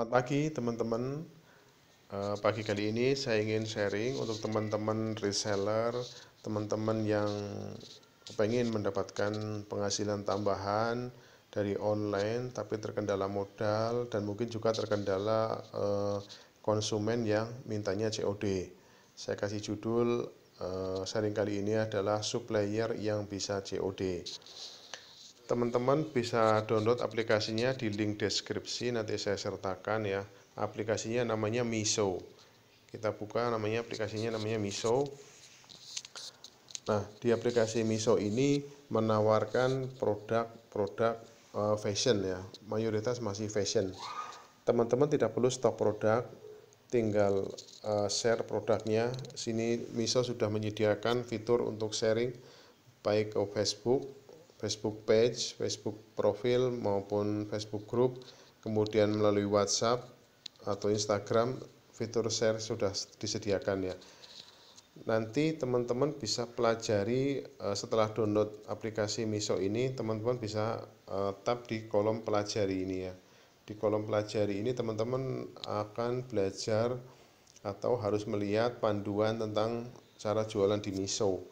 Selamat pagi teman-teman. Eh, pagi kali ini saya ingin sharing untuk teman-teman reseller, teman-teman yang pengen mendapatkan penghasilan tambahan dari online tapi terkendala modal dan mungkin juga terkendala eh, konsumen yang mintanya COD. Saya kasih judul eh, sharing kali ini adalah supplier yang bisa COD teman-teman bisa download aplikasinya di link deskripsi nanti saya sertakan ya aplikasinya namanya Miso kita buka namanya aplikasinya namanya Miso nah di aplikasi Miso ini menawarkan produk-produk uh, fashion ya mayoritas masih fashion teman-teman tidak perlu stok produk tinggal uh, share produknya sini Miso sudah menyediakan fitur untuk sharing baik ke Facebook Facebook page, Facebook profil maupun Facebook group, kemudian melalui WhatsApp atau Instagram fitur share sudah disediakan ya. Nanti teman-teman bisa pelajari eh, setelah download aplikasi Miso ini, teman-teman bisa eh, tap di kolom pelajari ini ya. Di kolom pelajari ini teman-teman akan belajar atau harus melihat panduan tentang cara jualan di Miso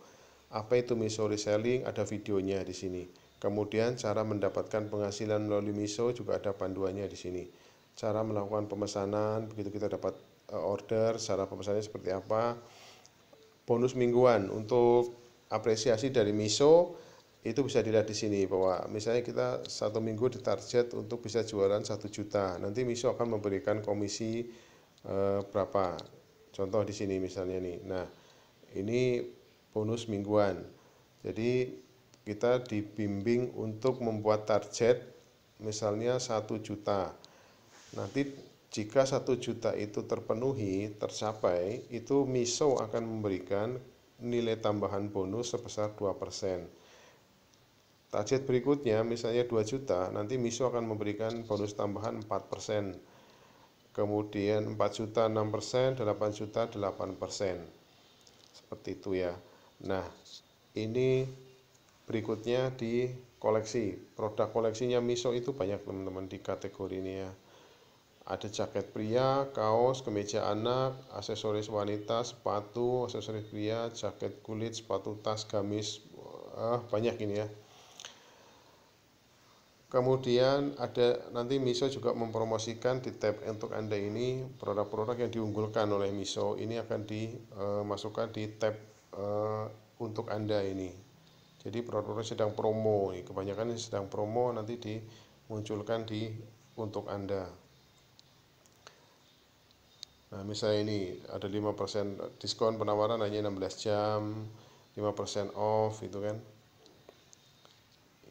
apa itu miso reselling? Ada videonya di sini. Kemudian cara mendapatkan penghasilan melalui miso juga ada panduannya di sini. Cara melakukan pemesanan, begitu kita dapat eh, order, cara pemesannya seperti apa. Bonus mingguan untuk apresiasi dari miso itu bisa dilihat di sini bahwa misalnya kita satu minggu ditarget untuk bisa jualan satu juta. Nanti miso akan memberikan komisi eh, berapa? Contoh di sini misalnya nih. Nah, ini bonus mingguan. Jadi kita dibimbing untuk membuat target misalnya satu juta. Nanti jika satu juta itu terpenuhi, tercapai, itu MISO akan memberikan nilai tambahan bonus sebesar 2%. Target berikutnya misalnya 2 juta, nanti MISO akan memberikan bonus tambahan 4%. Kemudian 4 juta 6%, 8 juta 8%. Seperti itu ya. Nah, ini berikutnya di koleksi. Produk koleksinya Miso itu banyak teman-teman di kategori ini ya. Ada jaket pria, kaos, kemeja anak, aksesoris wanita, sepatu, aksesoris pria, jaket kulit, sepatu tas, gamis, eh, banyak ini ya. Kemudian ada nanti Miso juga mempromosikan di tab untuk Anda ini produk-produk yang diunggulkan oleh Miso ini akan dimasukkan eh, di tab uh, untuk Anda ini. Jadi produk-produk sedang promo, nih. Ya. kebanyakan sedang promo nanti dimunculkan di untuk Anda. Nah, misalnya ini ada 5% diskon penawaran hanya 16 jam, 5% off itu kan.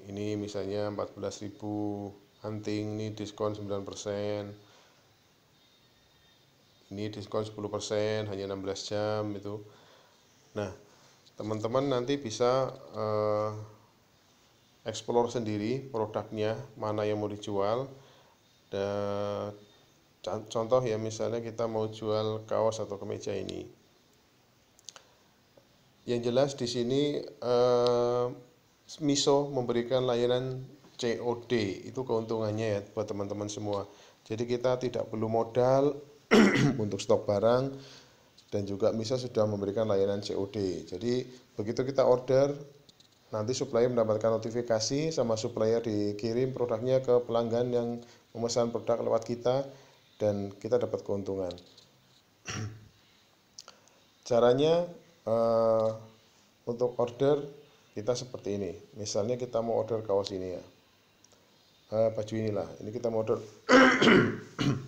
Ini misalnya 14.000 hunting ini diskon 9%. Ini diskon 10% hanya 16 jam itu. Nah, teman-teman nanti bisa uh, explore sendiri produknya mana yang mau dijual. Dan, contoh ya misalnya kita mau jual kaos atau kemeja ini. Yang jelas di sini uh, Miso memberikan layanan COD itu keuntungannya ya buat teman-teman semua. Jadi kita tidak perlu modal untuk stok barang, dan juga MISA sudah memberikan layanan COD. Jadi begitu kita order, nanti supplier mendapatkan notifikasi sama supplier dikirim produknya ke pelanggan yang memesan produk lewat kita dan kita dapat keuntungan. Caranya uh, untuk order kita seperti ini. Misalnya kita mau order kaos ini ya. uh, baju inilah. Ini kita mau order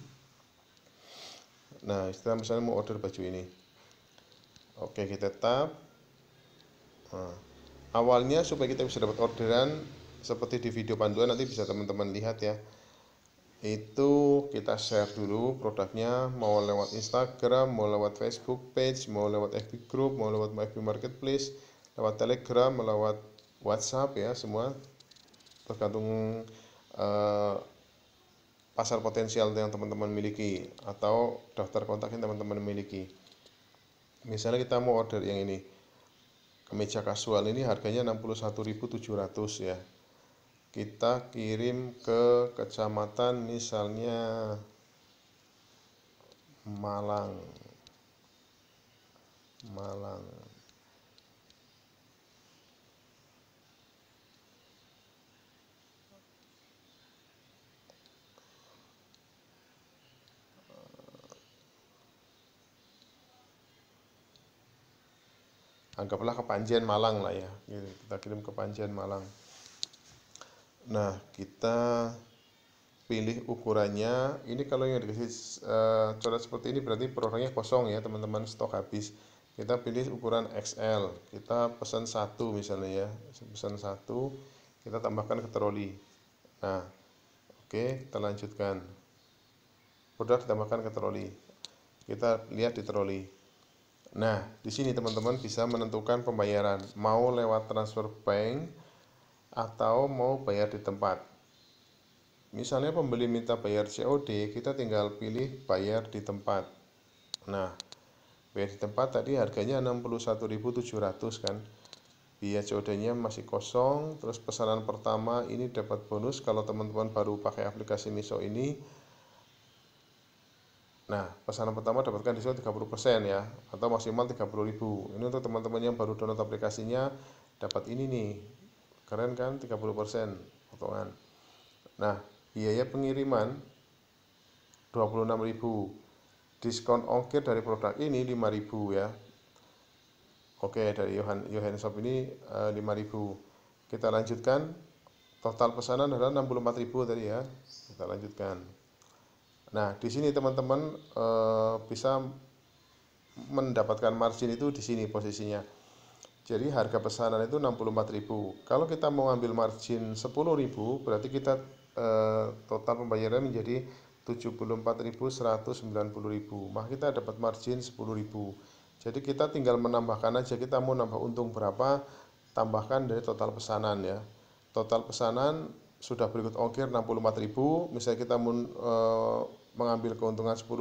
nah istilah misalnya mau order baju ini oke kita tap, nah, awalnya supaya kita bisa dapat orderan seperti di video panduan nanti bisa teman-teman lihat ya itu kita share dulu produknya mau lewat Instagram, mau lewat Facebook page, mau lewat FB group, mau lewat FB marketplace, lewat Telegram, lewat WhatsApp ya semua tergantung uh, pasar potensial yang teman-teman miliki atau daftar kontak yang teman-teman miliki misalnya kita mau order yang ini kemeja kasual ini harganya 61.700 ya kita kirim ke kecamatan misalnya Malang Malang anggaplah ke Panjen Malang lah ya gitu. kita kirim ke Panjen Malang nah kita pilih ukurannya ini kalau yang dikasih uh, eh, coret seperti ini berarti produknya kosong ya teman-teman stok habis kita pilih ukuran XL kita pesan satu misalnya ya pesan satu kita tambahkan ke troli nah oke okay, kita lanjutkan produk ditambahkan ke troli kita lihat di troli Nah, di sini teman-teman bisa menentukan pembayaran mau lewat transfer bank atau mau bayar di tempat. Misalnya pembeli minta bayar COD, kita tinggal pilih bayar di tempat. Nah, bayar di tempat tadi harganya 61.700 kan. Biaya COD-nya masih kosong, terus pesanan pertama ini dapat bonus kalau teman-teman baru pakai aplikasi Miso ini Nah, pesanan pertama dapatkan diskon 30% ya atau maksimal 30.000. Ini untuk teman-teman yang baru download aplikasinya dapat ini nih. Keren kan 30% potongan. Nah, biaya pengiriman 26.000. Diskon ongkir dari produk ini 5.000 ya. Oke, dari Yohan Yohan Shop ini e, eh, 5.000. Kita lanjutkan total pesanan adalah 64.000 tadi ya. Kita lanjutkan. Nah, di sini teman-teman e, bisa mendapatkan margin itu di sini posisinya. Jadi harga pesanan itu 64.000. Kalau kita mau ambil margin 10.000, berarti kita e, total pembayaran menjadi 74.190.000. Maka kita dapat margin 10.000. Jadi kita tinggal menambahkan aja kita mau nambah untung berapa, tambahkan dari total pesanan ya. Total pesanan sudah berikut ongkir 64.000, misalnya kita mau e, mengambil keuntungan 10.000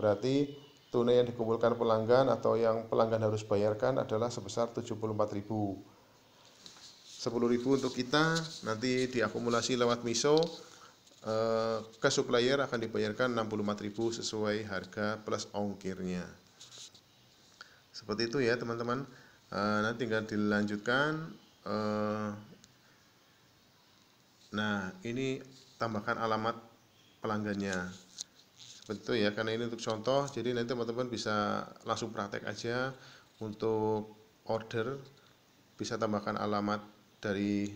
berarti tunai yang dikumpulkan pelanggan atau yang pelanggan harus bayarkan adalah sebesar 74.000. 10.000 untuk kita nanti diakumulasi lewat MISO eh, ke supplier akan dibayarkan 64.000 sesuai harga plus ongkirnya. Seperti itu ya teman-teman. Eh, nanti tinggal dilanjutkan eh, Nah, ini tambahkan alamat pelanggannya betul ya karena ini untuk contoh jadi nanti teman-teman bisa langsung praktek aja untuk order bisa tambahkan alamat dari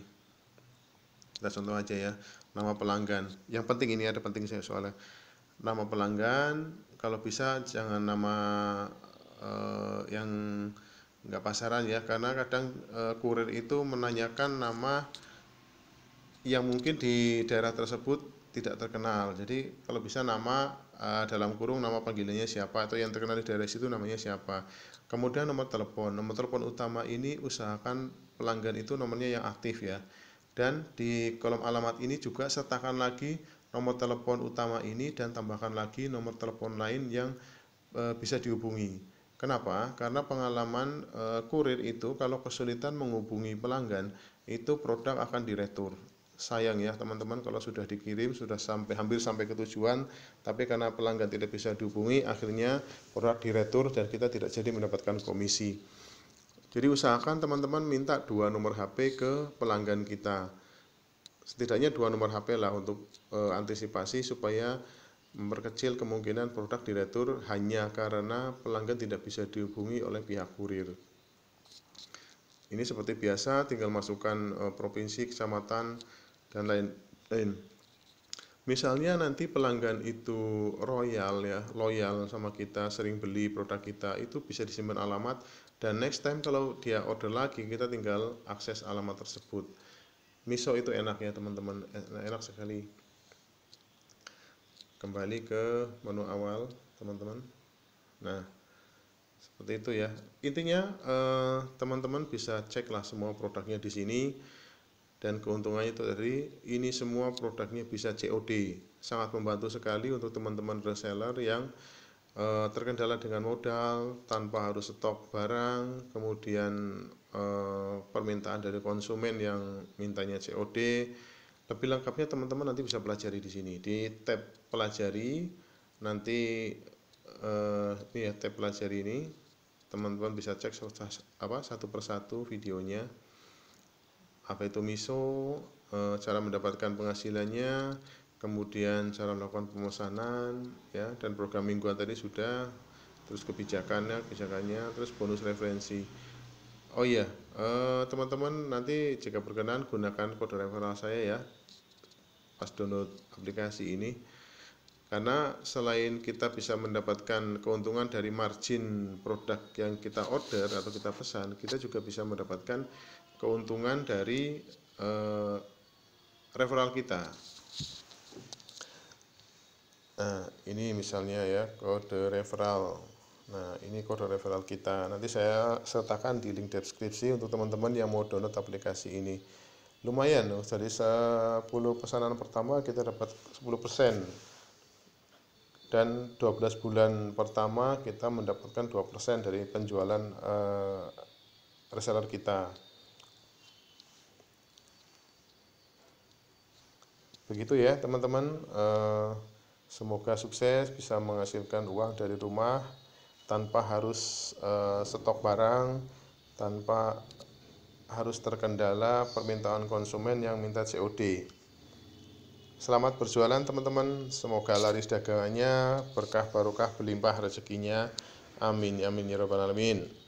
kita contoh aja ya nama pelanggan yang penting ini ada penting saya soalnya nama pelanggan kalau bisa jangan nama uh, yang nggak pasaran ya karena kadang uh, kurir itu menanyakan nama yang mungkin di daerah tersebut tidak terkenal. Jadi kalau bisa nama uh, dalam kurung nama panggilannya siapa atau yang terkenal di daerah situ namanya siapa. Kemudian nomor telepon. Nomor telepon utama ini usahakan pelanggan itu nomornya yang aktif ya. Dan di kolom alamat ini juga sertakan lagi nomor telepon utama ini dan tambahkan lagi nomor telepon lain yang e, bisa dihubungi. Kenapa? Karena pengalaman e, kurir itu kalau kesulitan menghubungi pelanggan itu produk akan diretur sayang ya teman-teman kalau sudah dikirim sudah sampai hampir sampai ke tujuan tapi karena pelanggan tidak bisa dihubungi akhirnya produk diretur dan kita tidak jadi mendapatkan komisi jadi usahakan teman-teman minta dua nomor HP ke pelanggan kita setidaknya dua nomor HP lah untuk e, antisipasi supaya memperkecil kemungkinan produk diretur hanya karena pelanggan tidak bisa dihubungi oleh pihak kurir ini seperti biasa tinggal masukkan e, provinsi kecamatan dan lain-lain. Misalnya nanti pelanggan itu royal ya, loyal sama kita, sering beli produk kita, itu bisa disimpan alamat dan next time kalau dia order lagi kita tinggal akses alamat tersebut. Miso itu enak ya teman-teman, e, enak sekali. Kembali ke menu awal, teman-teman. Nah, seperti itu ya. Intinya eh, teman-teman eh, bisa ceklah semua produknya di sini dan keuntungannya itu dari ini semua produknya bisa COD sangat membantu sekali untuk teman-teman reseller yang e, terkendala dengan modal tanpa harus stok barang kemudian e, permintaan dari konsumen yang mintanya COD lebih lengkapnya teman-teman nanti bisa pelajari di sini di tab pelajari nanti e, ini ya tab pelajari ini teman-teman bisa cek apa satu persatu videonya apa itu miso, e, cara mendapatkan penghasilannya, kemudian cara melakukan pemesanan, ya dan program mingguan tadi sudah, terus kebijakannya, kebijakannya, terus bonus referensi. Oh iya, eh, teman-teman nanti jika berkenan gunakan kode referral saya ya pas download aplikasi ini karena selain kita bisa mendapatkan keuntungan dari margin produk yang kita order atau kita pesan, kita juga bisa mendapatkan keuntungan dari eh, referral kita. Nah, ini misalnya ya kode referral. Nah, ini kode referral kita. Nanti saya sertakan di link deskripsi untuk teman-teman yang mau download aplikasi ini. Lumayan loh, jadi 10 pesanan pertama kita dapat 10% dan 12 bulan pertama kita mendapatkan 2% dari penjualan uh, reseller kita. Begitu ya, teman-teman. uh, semoga sukses bisa menghasilkan uang dari rumah tanpa harus eh, stok barang, tanpa harus terkendala permintaan konsumen yang minta COD. Selamat berjualan teman-teman. Semoga laris dagangannya, berkah barokah, berlimpah rezekinya. Amin, amin ya robbal alamin.